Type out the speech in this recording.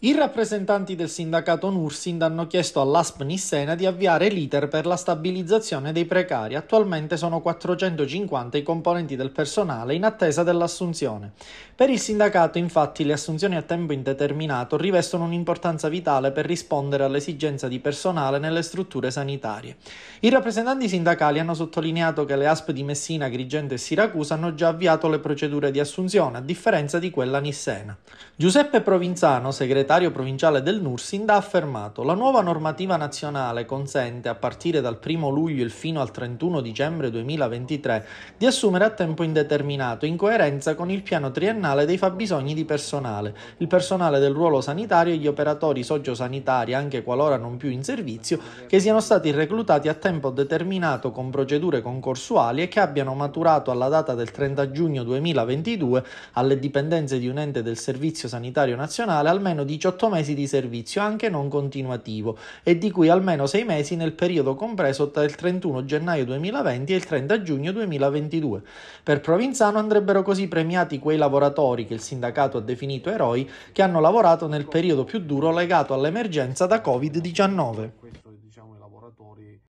I rappresentanti del sindacato Nursind hanno chiesto all'ASP Nissena di avviare l'iter per la stabilizzazione dei precari. Attualmente sono 450 i componenti del personale in attesa dell'assunzione. Per il sindacato, infatti, le assunzioni a tempo indeterminato rivestono un'importanza vitale per rispondere all'esigenza di personale nelle strutture sanitarie. I rappresentanti sindacali hanno sottolineato che le ASP di Messina, Agrigento e Siracusa hanno già avviato le procedure di assunzione, a differenza di quella Nissena. Giuseppe Provinzano, segretario segretario provinciale del Nursind ha affermato «La nuova normativa nazionale consente, a partire dal 1 luglio e fino al 31 dicembre 2023, di assumere a tempo indeterminato in coerenza con il piano triennale dei fabbisogni di personale, il personale del ruolo sanitario e gli operatori sociosanitari, anche qualora non più in servizio, che siano stati reclutati a tempo determinato con procedure concorsuali e che abbiano maturato alla data del 30 giugno 2022 alle dipendenze di un ente del Servizio Sanitario Nazionale almeno di 18 mesi di servizio anche non continuativo e di cui almeno 6 mesi nel periodo compreso tra il 31 gennaio 2020 e il 30 giugno 2022. Per Provinzano andrebbero così premiati quei lavoratori che il sindacato ha definito eroi che hanno lavorato nel periodo più duro legato all'emergenza da Covid-19.